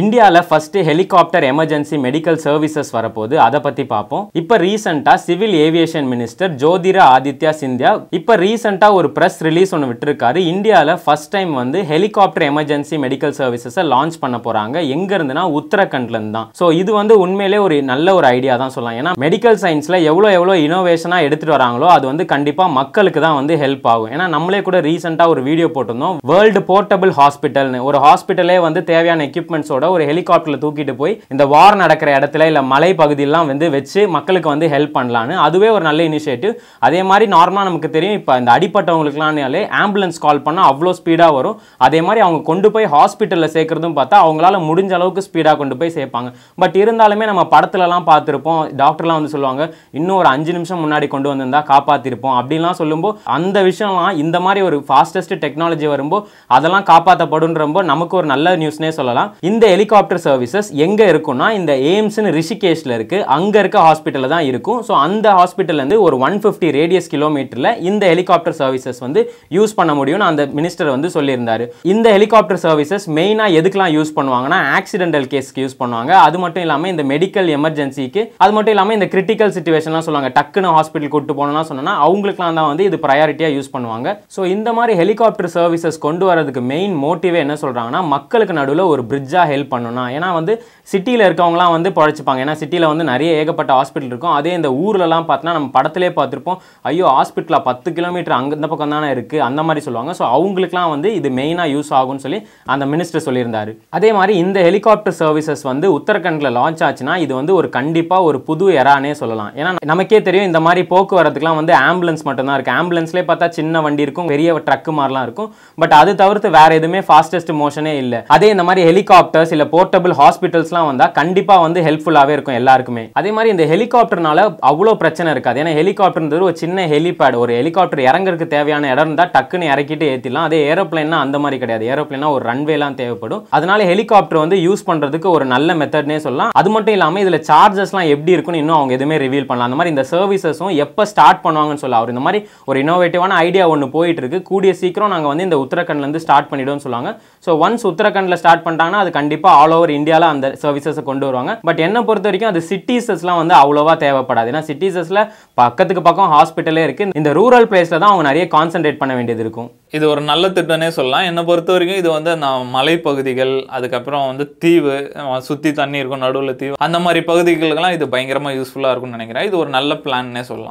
இந்தியாவில் first helicopter emergency medical services வரப்போது அதை பற்றி பார்ப்போம் இப்போ ரீசெண்டாக civil aviation minister Jyotiraditya Scindia இப்போ ரீசெண்டாக ஒரு ப்ரெஸ் ரிலீஸ் ஒன்று விட்டுருக்காரு இந்தியாவில் ஃபஸ்ட் டைம் வந்து ஹெலிகாப்டர் எமர்ஜென்சி மெடிக்கல் சர்வீசஸை லான்ச் பண்ண போகிறாங்க எங்கேருந்துனா உத்தரகண்ட்லேருந்து தான் ஸோ இது வந்து உண்மையிலே ஒரு நல்ல ஒரு ஐடியா தான் சொல்லலாம் ஏன்னா மெடிக்கல் சயின்ஸில் எவ்வளோ எவ்வளோ இனோவேஷனாக எடுத்துகிட்டு வராங்களோ அது வந்து கண்டிப்பாக மக்களுக்கு தான் வந்து ஹெல்ப் ஆகும் ஏன்னா நம்மளே கூட ரீசெண்டாக ஒரு வீடியோ போட்டிருந்தோம் வேர்ல்டு போர்ட்டபிள் ஹாஸ்பிட்டல்னு ஒரு ஹாஸ்பிட்டலே வந்து தேவையான எக்யூப்மெண்ட்ஸோட கூட ஒரு ஹெலிகாப்டரில் தூக்கிட்டு போய் இந்த வார் நடக்கிற இடத்துல இல்லை மலை பகுதியெல்லாம் வந்து வச்சு மக்களுக்கு வந்து ஹெல்ப் பண்ணலான்னு அதுவே ஒரு நல்ல இனிஷியேட்டிவ் அதே மாதிரி நார்மலாக நமக்கு தெரியும் இப்போ இந்த அடிப்பட்டவங்களுக்குலாம்னாலே ஆம்புலன்ஸ் கால் பண்ணால் அவ்வளோ ஸ்பீடாக வரும் அதே மாதிரி அவங்க கொண்டு போய் ஹாஸ்பிட்டலில் சேர்க்குறதும் பார்த்தா அவங்களால முடிஞ்ச அளவுக்கு ஸ்பீடாக கொண்டு போய் சேர்ப்பாங்க பட் இருந்தாலுமே நம்ம படத்துலலாம் பார்த்துருப்போம் டாக்டர்லாம் வந்து சொல்லுவாங்க இன்னும் ஒரு அஞ்சு நிமிஷம் முன்னாடி கொண்டு வந்திருந்தா காப்பாற்றிருப்போம் அப்படின்லாம் சொல்லும்போது அந்த விஷயம்லாம் இந்த மாதிரி ஒரு ஃபாஸ்டஸ்ட் டெக்னாலஜி வரும்போது அதெல்லாம் காப்பாற்றப்படுன்றப்போ நமக்கு ஒரு நல்ல நியூஸ்னே சொல்லலாம் இந்த ஹெலிகாப்டர் சர்வீசஸ் எங்கே இருக்குன்னா இந்த எய்ம்ஸ்னு ரிஷிகேஷில் இருக்குது அங்கே இருக்க ஹாஸ்பிட்டலில் தான் இருக்கும் ஸோ அந்த ஹாஸ்பிட்டல்லேருந்து ஒரு ஒன் ஃபிஃப்டி ரேடியஸ் கிலோமீட்டரில் இந்த ஹெலிகாப்டர் சர்வீசஸ் வந்து யூஸ் பண்ண முடியும்னு அந்த மினிஸ்டர் வந்து சொல்லியிருந்தார் இந்த ஹெலிகாப்டர் சர்வீசஸ் மெயினாக எதுக்கெலாம் யூஸ் பண்ணுவாங்கன்னா ஆக்சிடென்டல் கேஸ்க்கு யூஸ் பண்ணுவாங்க அது மட்டும் இல்லாமல் இந்த மெடிக்கல் எமர்ஜென்சிக்கு அது மட்டும் இல்லாமல் இந்த கிரிட்டிக்கல் சுச்சுவேஷன்லாம் சொல்லுவாங்க டக்குன்னு ஹாஸ்பிட்டல் கூட்டு போனோம்னா சொன்னால் அவங்களுக்குலாம் தான் வந்து இது ப்ரையாரிட்டியாக யூஸ் பண்ணுவாங்க ஸோ இந்த மாதிரி ஹெலிகாப்டர் சர்வீசஸ் கொண்டு வரதுக்கு மெயின் மோட்டிவே என்ன சொல்கிறாங்கன்னா மக்களுக்கு நடுவில் ஒரு பிரிட்ஜாக ஹெல்ப் பண்ணணும்னா ஏன்னா வந்து சிட்டியில் இருக்கவங்களாம் வந்து பழைச்சிப்பாங்க ஏன்னா சிட்டியில் வந்து நிறைய ஏகப்பட்ட ஹாஸ்பிட்டல் இருக்கும் அதே இந்த ஊர்லலாம் பார்த்தோன்னா நம்ம படத்திலே பார்த்துருப்போம் ஐயோ ஹாஸ்பிட்டலாக பத்து கிலோமீட்டர் அங்கே இந்த பக்கம் தானே இருக்குது அந்த மாதிரி சொல்லுவாங்க ஸோ அவங்களுக்குலாம் வந்து இது மெயினாக யூஸ் ஆகும்னு சொல்லி அந்த மினிஸ்டர் சொல்லியிருந்தார் அதே மாதிரி இந்த ஹெலிகாப்டர் சர்வீசஸ் வந்து உத்தரகண்டில் லான்ச் ஆச்சுன்னா இது வந்து ஒரு கண்டிப்பாக ஒரு புது எரானே சொல்லலாம் ஏன்னா நமக்கே தெரியும் இந்த மாதிரி போக்குவரத்துக்குலாம் வந்து ஆம்புலன்ஸ் மட்டும்தான் இருக்குது ஆம்புலன்ஸ்லேயே பார்த்தா சின்ன வண்டி இருக்கும் பெரிய ட்ரக்கு மாதிரிலாம் இருக்கும் பட் அது தவிர்த்து வேறு எதுவுமே ஃபாஸ்டஸ்ட் மோஷனே இல்லை அதே இந்த மாதிரி ஹெலிகாப்டர் சில இல்லை போர்ட்டபிள் ஹாஸ்பிட்டல்ஸ்லாம் வந்தால் கண்டிப்பாக வந்து ஹெல்ப்ஃபுல்லாகவே இருக்கும் எல்லாருக்குமே அதே மாதிரி இந்த ஹெலிகாப்டர்னால அவ்வளோ பிரச்சனை இருக்காது ஏன்னா ஹெலிகாப்டர்ன்றது ஒரு சின்ன ஹெலிபேட் ஒரு ஹெலிகாப்டர் இறங்குறதுக்கு தேவையான இடம் இருந்தால் டக்குன்னு இறக்கிட்டு ஏற்றிடலாம் அதே ஏரோப்ளைன்னா அந்த மாதிரி கிடையாது ஏரோப்ளைனா ஒரு ரன்வேலாம் தேவைப்படும் அதனால ஹெலிகாப்டர் வந்து யூஸ் பண்ணுறதுக்கு ஒரு நல்ல மெத்தட்னே சொல்லலாம் அது மட்டும் இல்லாமல் இதில் சார்ஜஸ்லாம் எப்படி இருக்குன்னு இன்னும் அவங்க எதுவுமே ரிவீல் பண்ணலாம் அந்த மாதிரி இந்த சர்வீசஸும் எப்போ ஸ்டார்ட் பண்ணுவாங்கன்னு சொல்ல அவர் இந்த மாதிரி ஒரு இனோவேட்டிவான ஐடியா ஒன்று போயிட்டு இருக்கு கூடிய சீக்கிரம் நாங்கள் வந்து இந்த உத்தரகண்ட்லேருந்து ஸ்டார்ட் பண்ணிடுவோம்னு சொல்லுவாங்க ஸோ ஒன்ஸ் உத்தரகண்டில் ஸ்டார்ட் பண்ணிட்டாங்கன்னா அது கண்டிப்பாக கண்டிப்பாக ஆல் ஓவர் இந்தியாவில் அந்த சர்வீசஸை கொண்டு வருவாங்க பட் என்னை பொறுத்த வரைக்கும் அது சிட்டிசஸ்லாம் வந்து அவ்வளோவா தேவைப்படாது ஏன்னா சிட்டிசஸில் பக்கத்துக்கு பக்கம் ஹாஸ்பிட்டலே இருக்குது இந்த ரூரல் பிளேஸில் தான் அவங்க நிறைய கான்சென்ட்ரேட் பண்ண வேண்டியது இருக்கும் இது ஒரு நல்ல திட்டம்னே சொல்லலாம் என்னை பொறுத்த வரைக்கும் இது வந்து நான் மலைப்பகுதிகள் அதுக்கப்புறம் வந்து தீவு சுற்றி தண்ணி இருக்கும் நடுவில் தீவு அந்த மாதிரி பகுதிகளுக்கெல்லாம் இது பயங்கரமாக யூஸ்ஃபுல்லாக இருக்கும்னு நினைக்கிறேன் இது ஒரு நல்ல பிளான்னே சொல்லலாம்